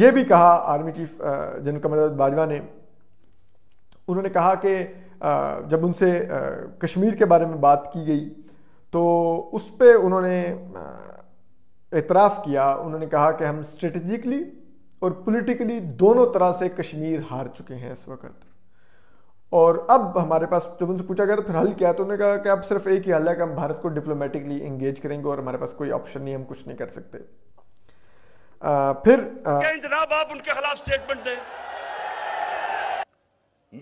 ये भी कहा army chief general Qamar Bajwa ने उन्होंने कहा कि जब उनसे कश्मीर के बारे में बात की गई तो उस पर उन्होंने एतराफ़ किया उन्होंने कहा कि हम स्ट्रेटजिकली और पॉलिटिकली दोनों तरह से कश्मीर हार चुके हैं इस वक्त और अब हमारे पास जब उनसे पूछा गया तो फिर हल क्या है तो उन्होंने कहा कि अब सिर्फ एक ही हल है कि हम भारत को डिप्लोमेटिकली इंगेज करेंगे और हमारे पास कोई ऑप्शन नहीं हम कुछ नहीं कर सकते फिर जनाब आप उनके खिलाफ स्टेटमेंट दें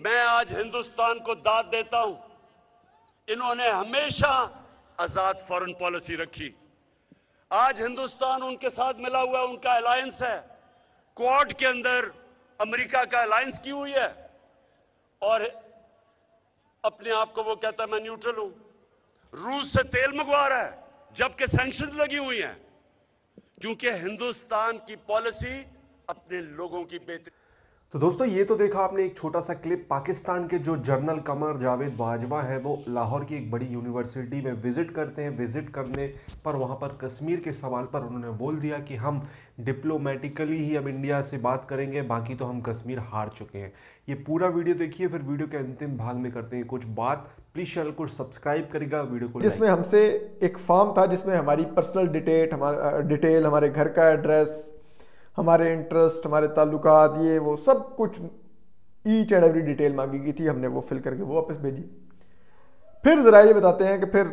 मैं आज हिंदुस्तान को दाद देता हूं इन्होंने हमेशा आजाद फॉरेन पॉलिसी रखी आज हिंदुस्तान उनके साथ मिला हुआ उनका अलायंस है क्वाड के अंदर अमेरिका का अलायंस की हुई है और अपने आप को वो कहता है मैं न्यूट्रल हूं रूस से तेल मंगवा रहा है जबकि सेंक्शन लगी हुई हैं क्योंकि हिंदुस्तान की पॉलिसी अपने लोगों की बेहतरी तो दोस्तों ये तो देखा आपने एक छोटा सा क्लिप पाकिस्तान के जो जर्नल कमर जावेद बाजवा है वो लाहौर की एक बड़ी यूनिवर्सिटी में विज़िट करते हैं विज़िट करने पर वहाँ पर कश्मीर के सवाल पर उन्होंने बोल दिया कि हम डिप्लोमेटिकली ही अब इंडिया से बात करेंगे बाकी तो हम कश्मीर हार चुके हैं ये पूरा वीडियो देखिए फिर वीडियो के अंतिम भाग में करते हैं कुछ बात प्लीज चैनल को सब्सक्राइब करेगा वीडियो को जिसमें हमसे एक फॉर्म था जिसमें हमारी पर्सनल डिटेल हमारा डिटेल हमारे घर का एड्रेस हमारे इंटरेस्ट हमारे ताल्लुकात ये वो सब कुछ ईच एंड एवरी डिटेल मांगी गई थी हमने वो फिल करके वो वापस भेजी फिर ज़रा ये बताते हैं कि फिर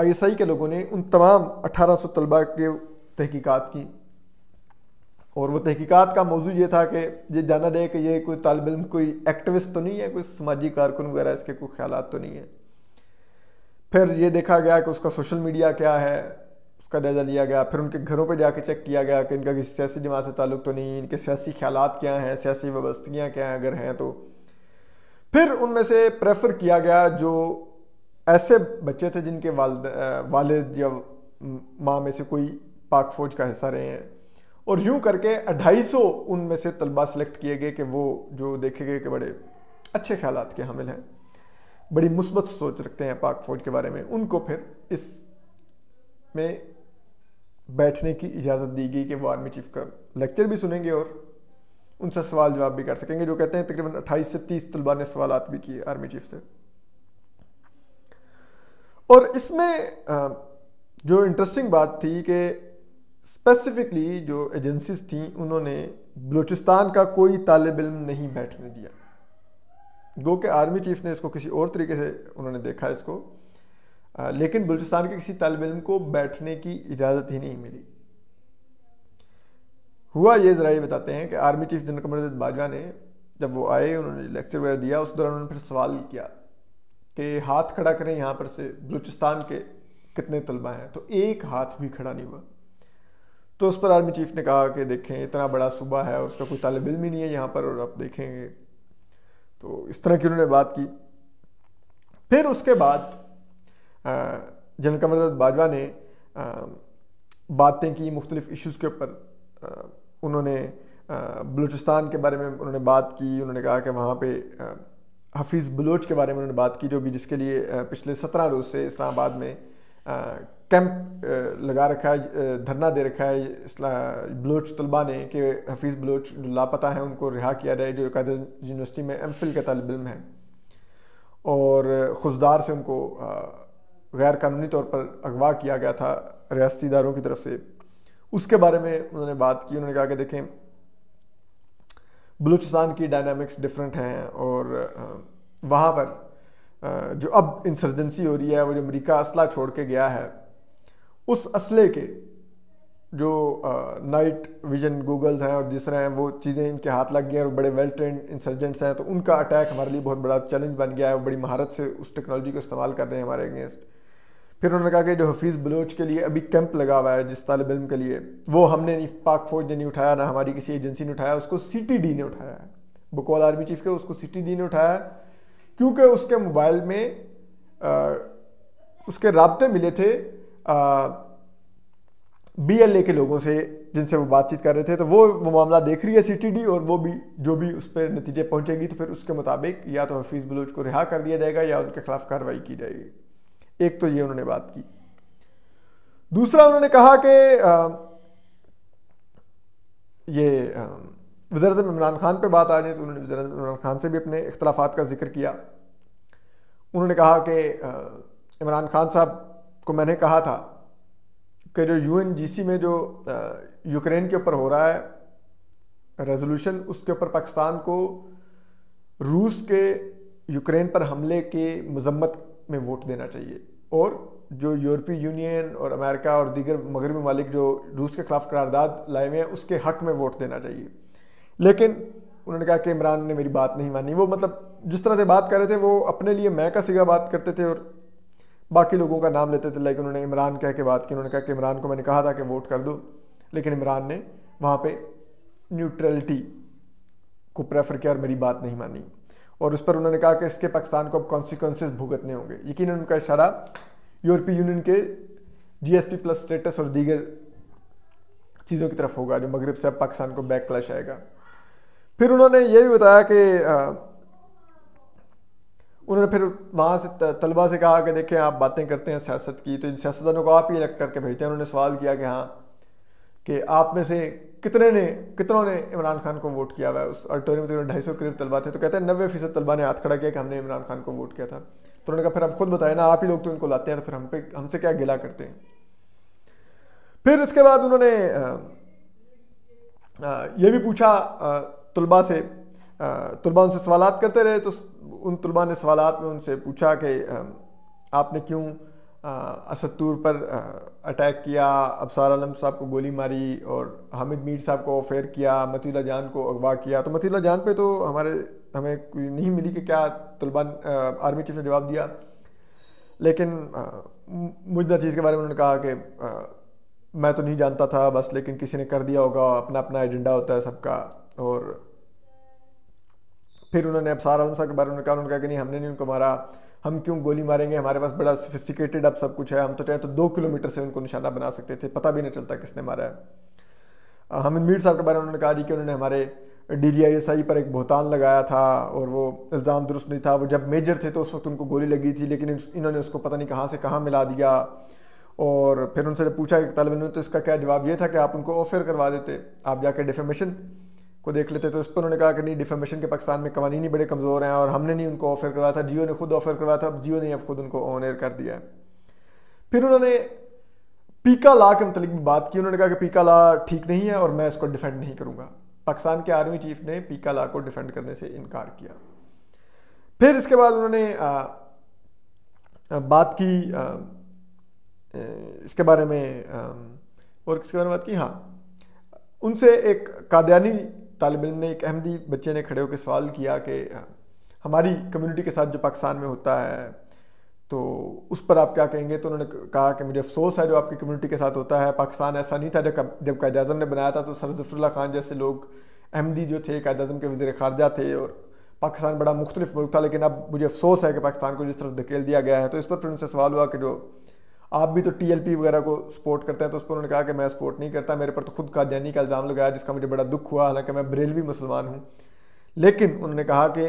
आई एस आई के लोगों ने उन तमाम अठारह सौ तलबा के तहकीकात की और वो तहकीकात का मौजू ये था कि ये जाना जाए कि ये कोई तालब इम कोई एक्टिविस्ट तो नहीं है कोई समाजी कारकुन वगैरह इसके कोई ख्याल तो नहीं है फिर ये देखा गया कि उसका सोशल मीडिया क्या है उसका जायज़ा लिया गया फिर उनके घरों पर जाके चेक किया गया कि इनका किसी सियासी जमात से ताल्लुक तो नहीं है इनके सियासी ख्याल क्या हैं सियासी वाबस्तगियाँ क्या हैं अगर हैं तो फिर उनमें से प्रेफर किया गया जो ऐसे बच्चे थे जिनके वाल वालद या माँ में से कोई पाक फौज का हिस्सा रहे हैं और यूं करके अढ़ाई सौ उनमें से तलबा सेलेक्ट किए गए कि वो जो देखे गए कि बड़े अच्छे ख्याल के हामिल हैं बड़ी मुस्बत सोच रखते हैं पाक फ़ौज के बारे में उनको फिर इस में बैठने की इजाज़त दी गई कि वो आर्मी चीफ का लेक्चर भी सुनेंगे और उनसे सवाल जवाब भी कर सकेंगे जो कहते हैं तकरीबन 28 से 30 तलबा ने सवाल भी किए आर्मी चीफ से और इसमें जो इंटरेस्टिंग बात थी कि स्पेसिफिकली जो एजेंसीज थी उन्होंने बलूचिस्तान का कोई तालब इम नहीं बैठने दिया गो के आर्मी चीफ ने इसको किसी और तरीके से उन्होंने देखा इसको आ, लेकिन बलूचिस्तान के किसी तालब इम को बैठने की इजाज़त ही नहीं मिली हुआ ये ज़रा ये बताते हैं कि army chief general Qamar Bajwa ने जब वो आए उन्होंने लेक्चर वगैरह दिया उस दौरान उन्होंने फिर सवाल किया कि हाथ खड़ा करें यहाँ पर से बलूचिस्तान के कितने तलबा हैं तो एक हाथ भी खड़ा नहीं हुआ तो उस पर आर्मी चीफ ने कहा कि देखें इतना बड़ा सूबा है और उसका कोई तालब इलम ही नहीं है यहाँ पर और आप देखेंगे तो इस तरह की उन्होंने बात की फिर उसके बाद जनरल कमर बाजवा ने बातें की मुख्तलिफ इशूज़ के ऊपर उन्होंने बलूचिस्तान के बारे में उन्होंने बात की उन्होंने कहा कि वहाँ पे हफीज़ बलोच के बारे में उन्होंने बात की जो भी जिसके लिए पिछले सत्रह रोज़ से इस्लामाबाद में कैंप लगा रखा है धरना दे रखा है इस्ला बलोच तलबा ने कि हफीज़ बलोच जो लापता है उनको रिहा किया जाए जो यूनिवर्सिटी में एम फिल के तलब इम है और खुशदार से उनको गैर कानूनी तौर पर अगवा किया गया था रियाती इदारों की तरफ से उसके बारे में उन्होंने बात की उन्होंने कहा कि देखें बलूचिस्तान की डायनामिक्स डिफरेंट हैं और वहाँ पर जो अब इंसर्जेंसी हो रही है वो जो अमेरिका असला छोड़ के गया है उस असले के जो नाइट विजन गूगल्स हैं और जिस रहे हैं वो चीज़ें इनके हाथ लग गई हैं और बड़े वेल ट्रेंड इंसर्जेंट्स हैं तो उनका अटैक हमारे लिए बहुत बड़ा चैलेंज बन गया है वो बड़ी महारत से उस टेक्नोलॉजी को इस्तेमाल कर रहे हैं हमारे अगेंस्ट फिर उन्होंने कहा कि जो हफीज़ बलोच के लिए अभी कैंप लगा हुआ है जिस तालब इम के लिए वो हमने नहीं पाक फौज ने नहीं उठाया ना हमारी किसी एजेंसी ने उठाया उसको सी डी ने उठाया है बकौल आर्मी चीफ के उसको सी डी ने उठाया क्योंकि उसके मोबाइल में आ, उसके रबते मिले थे बी एल ए के लोगों से जिनसे वो बातचीत कर रहे थे तो वो वो मामला देख रही है सी टी डी और वो भी जो भी उस पर नतीजे पहुँचेगी तो फिर उसके मुताबिक या तो हफीज़ बलोच को रिहा कर दिया जाएगा या उनके खिलाफ कार्रवाई की जाएगी एक तो ये उन्होंने बात की दूसरा उन्होंने कहा कि ये आ, वजारत इमरान खान पर बात आ जाए तो उन्होंने वजारत इमरान खान से भी अपने अख्तलाफा का जिक्र किया उन्होंने कहा कि इमरान खान साहब को मैंने कहा था कि जो सी में जो यूक्रेन के ऊपर हो रहा है रेजोल्यूशन उसके ऊपर पाकिस्तान को रूस के यूक्रेन पर हमले के मजम्मत में वोट देना चाहिए और जो यूरोपीय यूनियन और अमेरिका और दीगर मगरबी ममालिक जो रूस के खिलाफ करारदाद लाए हुए हैं उसके हक में वोट देना चाहिए लेकिन उन्होंने कहा कि इमरान ने मेरी बात नहीं मानी वो मतलब जिस तरह से बात कर रहे थे वो अपने लिए मैं का सिगा बात करते थे और बाकी लोगों का नाम लेते थे लाइक उन्होंने इमरान कह के बात की उन्होंने कहा कि इमरान को मैंने कहा था कि वोट कर दो लेकिन इमरान ने वहाँ पर न्यूट्रलिटी को प्रेफर किया और मेरी बात नहीं मानी और उस पर उन्होंने कहा कि इसके पाकिस्तान को अब कॉन्सिक्वेंसेज भुगतने होंगे यकीन उनका इशारा यूरोपीय यूनियन के जीएसपी प्लस स्टेटस और दीगर चीज़ों की तरफ होगा जो मगरब से अब पाकिस्तान को बैक क्लैश आएगा फिर उन्होंने ये भी बताया कि उन्होंने फिर वहाँ से तलबा से कहा कि देखें आप बातें करते हैं सियासत की तो इन सियासतदानों को आप ही इलेक्ट करके भेजते हैं उन्होंने सवाल किया कि हाँ कि आप में से कितने ने कितनों ने इमरान खान को वोट किया हुआ है उस ऑडिटोरियम में ढाई सौ करीब तलबा थे तो कहते हैं नब्बे फीसद तलबा ने हाथ खड़ा किया कि हमने इमरान खान को वोट किया था तो उन्होंने कहा फिर हम खुद बताए ना आप ही लोग तो इनको लाते हैं तो फिर हम पे हमसे क्या गिला करते हैं फिर उसके बाद उन्होंने ये भी पूछा तलबा से तलबा उनसे सवाल करते रहे तो उन तलबा ने सवाल में उनसे पूछा कि आपने क्यों असतूर पर अटैक किया अबसार आलम साहब को गोली मारी और हामिद मीर साहब को फेयर किया मतीला जान को अगवा किया तो मतीला जान पे तो हमारे हमें कोई नहीं मिली कि क्या तलबा आर्मी चीफ ने जवाब दिया लेकिन मुझदा चीज़ के बारे में उन्होंने कहा कि मैं तो नहीं जानता था बस लेकिन किसी ने कर दिया होगा अपना अपना एजेंडा होता है सबका और फिर उन्होंने अबसार अंसा के बारे में कहा उन्होंने कहा कि नहीं हमने नहीं उनको मारा हम क्यों गोली मारेंगे हमारे पास बड़ा सोफिस्टिकेटेड अब सब कुछ है हम तो चाहे तो दो किलोमीटर से उनको निशाना बना सकते थे पता भी नहीं चलता किसने मारा है हमिद मीर साहब के बारे में उन्होंने कहा कि उन्होंने हमारे D G I S I पर एक भोतान लगाया था और वो इल्ज़ाम दुरुस्त नहीं था वो जब मेजर थे तो उस वक्त उनको गोली लगी थी लेकिन इन्होंने उसको पता नहीं कहाँ से कहाँ मिला दिया और फिर उनसे पूछा एक तलब ने तो इसका क्या जवाब ये था कि आप उनको ऑफर करवा देते आप जाके डिफेमेशन को देख लेते तो इस पर उन्होंने कहा कि नहीं डिफेमेशन के पाकिस्तान में कवानी नहीं बड़े कमज़ोर हैं और हमने नहीं उनको ऑफ़र करवाया था जियो ने खुद ऑफ़र करवाया था अब जियो ने अब खुद उनको ऑन एयर कर दिया है फिर उन्होंने पीका ला के मतलब बात की उन्होंने कहा कि पीका ला ठीक नहीं है और मैं इसको डिफेंड नहीं करूँगा पाकिस्तान के आर्मी चीफ ने पीका ला को डिफेंड करने से इनकार किया फिर इसके बाद उन्होंने बात की इसके बारे में और किसके बारे में बात की हाँ उनसे एक कादयानी तालब इम ने एक अहमदी बच्चे ने खड़े होकर सवाल किया कि हमारी कम्युनिटी के साथ जो पाकिस्तान में होता है तो उस पर आप क्या कहेंगे तो उन्होंने कहा कि मुझे अफसोस है जो आपकी कम्युनिटी के साथ होता है पाकिस्तान ऐसा नहीं था जब जब कायद अजम ने बनाया था तो सर जफरल्ला खान जैसे लोग अहमदी जो थे कायद अजम के वजीर खारजा थे और पाकिस्तान बड़ा मुख्तलिफ मुल्क था लेकिन अब मुझे अफसोस है कि पाकिस्तान को जिस तरफ धकेल दिया गया है तो इस पर फिर उनसे सवाल हुआ कि जो आप भी तो टी वगैरह को सपोर्ट करते हैं तो उस पर उन्होंने कहा कि मैं सपोर्ट नहीं करता मेरे पर तो खुद कादयानी का इल्ज़ाम लगाया जिसका मुझे बड़ा दुख हुआ हालांकि मैं बरेलवी मुसलमान हूँ लेकिन उन्होंने कहा कि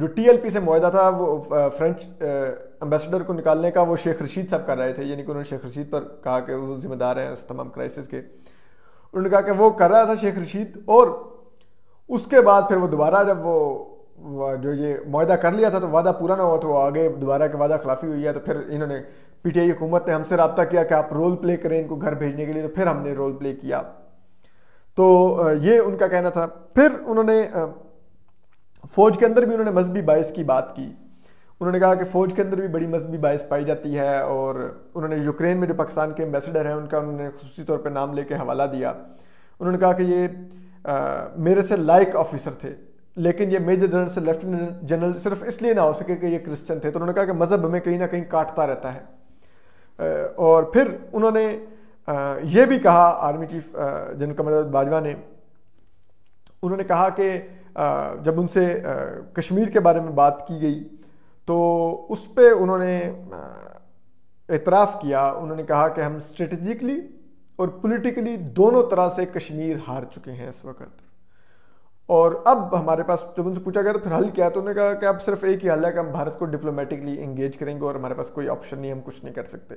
जो टी से मुहिदा था वो फ्रेंच एम्बेसडर को निकालने का वो शेख रशीद साहब कर रहे थे यानी कि उन्होंने शेख रशीद पर कहा कि वो जिम्मेदार हैं इस तमाम क्राइसिस के उन्होंने कहा कि वो कर रहा था शेख रशीद और उसके बाद फिर वो दोबारा जब वो जो ये माहा कर लिया था तो वादा पूरा ना हुआ तो आगे दोबारा के वादा खिलाफी हुई है तो फिर इन्होंने पीटीआई हुकूमत ने हमसे रबता किया कि आप रोल प्ले करें इनको घर भेजने के लिए तो फिर हमने रोल प्ले किया तो ये उनका कहना था फिर उन्होंने फौज के अंदर भी उन्होंने मजहबी बायस की बात की उन्होंने कहा कि फ़ौज के अंदर भी बड़ी मजहबी बायस पाई जाती है और उन्होंने यूक्रेन में जो पाकिस्तान के एम्बेसडर हैं उनका उन्होंने खसूसी तौर पर नाम लेके हवाला दिया उन्होंने कहा कि ये आ, मेरे से लाइक ऑफिसर थे लेकिन ये मेजर जनरल से लेफ्टिनेंट जनरल सिर्फ इसलिए ना हो सके कि ये क्रिश्चियन थे तो उन्होंने कहा कि मज़हब हमें कहीं ना कहीं काटता रहता है और फिर उन्होंने ये भी कहा army chief general Qamar Bajwa ने उन्होंने कहा कि जब उनसे कश्मीर के बारे में बात की गई तो उस पर उन्होंने एतराफ़ किया उन्होंने कहा कि हम स्ट्रेटजिकली और पॉलिटिकली दोनों तरह से कश्मीर हार चुके हैं इस वक्त और अब हमारे पास जब उनसे पूछा गया तो फिर हल क्या है तो उन्होंने कहा कि अब सिर्फ एक ही हल है कि हम भारत को डिप्लोमेटिकली इंगेज करेंगे और हमारे पास कोई ऑप्शन नहीं हम कुछ नहीं कर सकते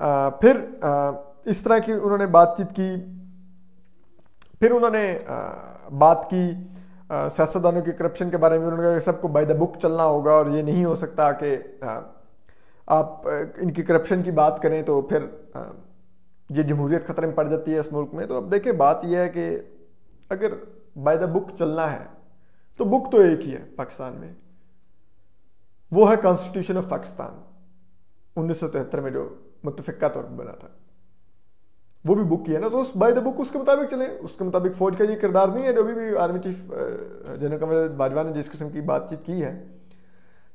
आ, फिर आ, इस तरह की उन्होंने बातचीत की फिर उन्होंने आ, बात की सियासतदानों के करप्शन के बारे में उन्होंने कहा सबको बाय द बुक चलना होगा और ये नहीं हो सकता कि आप इनकी करप्शन की बात करें तो फिर ये जमहूरियत खतरे में पड़ जाती है इस मुल्क में तो अब देखिए बात यह है कि अगर बाय द बुक चलना है तो बुक तो एक ही है पाकिस्तान में वो है कॉन्स्टिट्यूशन ऑफ पाकिस्तान उन्नीस में जो मुतफिका तौर पर बना था वो भी बुक किया ना तो उस बाय द बुक उसके मुताबिक चले उसके मुताबिक फौज का ये किरदार नहीं है जो अभी भी army chief general Qamar Bajwa ने जिस किस्म की बातचीत की है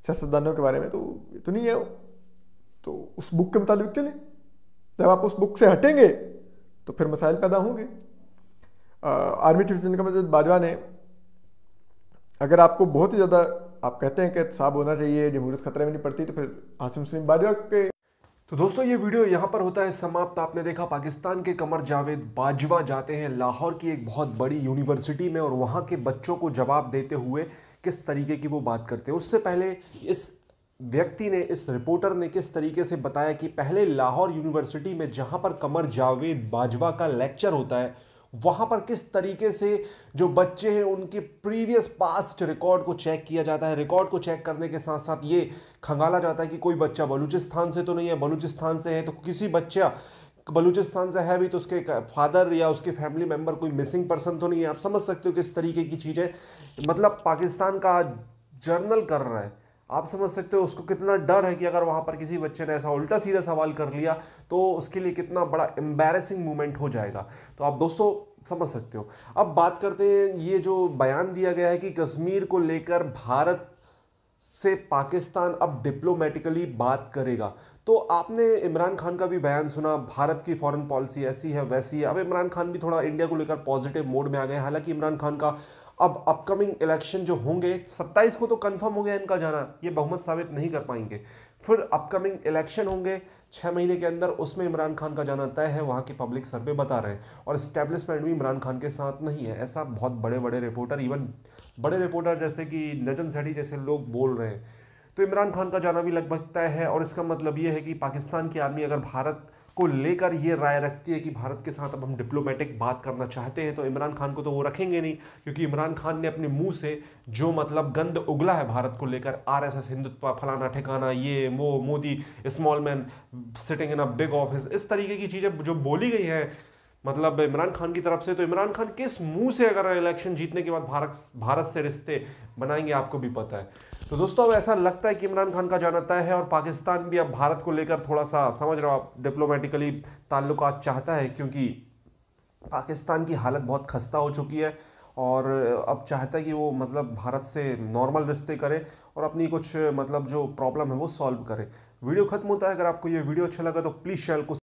सियासतदानों के बारे में तो तो नहीं है तो उस बुक के मुताबिक चले जब आप उस बुक से हटेंगे तो फिर मसाइल पैदा होंगे army chief general Qamar Bajwa ने अगर आपको बहुत ही ज़्यादा आप कहते हैं कि साब होना चाहिए जमहूरत खतरे में नहीं पड़ती तो फिर आसिम सलीम बाजवा के तो दोस्तों ये वीडियो यहाँ पर होता है समाप्त आपने देखा पाकिस्तान के कमर जावेद बाजवा जाते हैं लाहौर की एक बहुत बड़ी यूनिवर्सिटी में और वहाँ के बच्चों को जवाब देते हुए किस तरीके की वो बात करते हैं उससे पहले इस व्यक्ति ने इस रिपोर्टर ने किस तरीके से बताया कि पहले लाहौर यूनिवर्सिटी में जहाँ पर कमर जावेद बाजवा का लेक्चर होता है वहाँ पर किस तरीके से जो बच्चे हैं उनके प्रीवियस पास्ट रिकॉर्ड को चेक किया जाता है रिकॉर्ड को चेक करने के साथ साथ ये खंगाला जाता है कि कोई बच्चा बलूचिस्तान से तो नहीं है बलूचिस्तान से है तो किसी बच्चा बलूचिस्तान से है भी तो उसके फादर या उसके फैमिली मेम्बर कोई मिसिंग पर्सन तो नहीं है आप समझ सकते हो किस तरीके की चीज़ें मतलब पाकिस्तान का जर्नल कर रहा है आप समझ सकते हो उसको कितना डर है कि अगर वहाँ पर किसी बच्चे ने ऐसा उल्टा सीधा सवाल कर लिया तो उसके लिए कितना बड़ा एम्बेरसिंग मोमेंट हो जाएगा तो आप दोस्तों समझ सकते हो अब बात करते हैं ये जो बयान दिया गया है कि कश्मीर को लेकर भारत से पाकिस्तान अब डिप्लोमेटिकली बात करेगा तो आपने इमरान खान का भी बयान सुना भारत की फॉरेन पॉलिसी ऐसी है वैसी है अब इमरान खान भी थोड़ा इंडिया को लेकर पॉजिटिव मोड में आ गए हालांकि इमरान खान का अब अपकमिंग इलेक्शन जो होंगे 27 को तो कंफर्म हो गया इनका जाना ये बहुमत साबित नहीं कर पाएंगे फिर अपकमिंग इलेक्शन होंगे छः महीने के अंदर उसमें इमरान खान का जाना तय है वहाँ की पब्लिक सर्वे बता रहे हैं और इस्टेब्लिशमेंट भी इमरान खान के साथ नहीं है ऐसा बहुत बड़े बड़े रिपोर्टर इवन बड़े रिपोर्टर जैसे कि नजम सेठी जैसे लोग बोल रहे हैं तो इमरान खान का जाना भी लगभग तय है और इसका मतलब ये है कि पाकिस्तान की आर्मी अगर भारत को लेकर ये राय रखती है कि भारत के साथ अब हम डिप्लोमेटिक बात करना चाहते हैं तो इमरान खान को तो वो रखेंगे नहीं क्योंकि इमरान खान ने अपने मुंह से जो मतलब गंद उगला है भारत को लेकर आरएसएस हिंदुत्व फलाना ठिकाना ये वो Modi small man sitting in a big office इस तरीके की चीज़ें जो बोली गई हैं मतलब इमरान खान की तरफ से तो इमरान खान किस मुंह से अगर इलेक्शन जीतने के बाद भारत भारत से रिश्ते बनाएंगे आपको भी पता है तो दोस्तों अब ऐसा लगता है कि इमरान खान का जाना तय है और पाकिस्तान भी अब भारत को लेकर थोड़ा सा समझ रहे हो आप डिप्लोमेटिकली ताल्लुक चाहता है क्योंकि पाकिस्तान की हालत बहुत खस्ता हो चुकी है और अब चाहता है कि वो मतलब भारत से नॉर्मल रिश्ते करे और अपनी कुछ मतलब जो प्रॉब्लम है वो सॉल्व करे वीडियो खत्म होता है अगर आपको ये वीडियो अच्छा लगा तो प्लीज़ शेयर को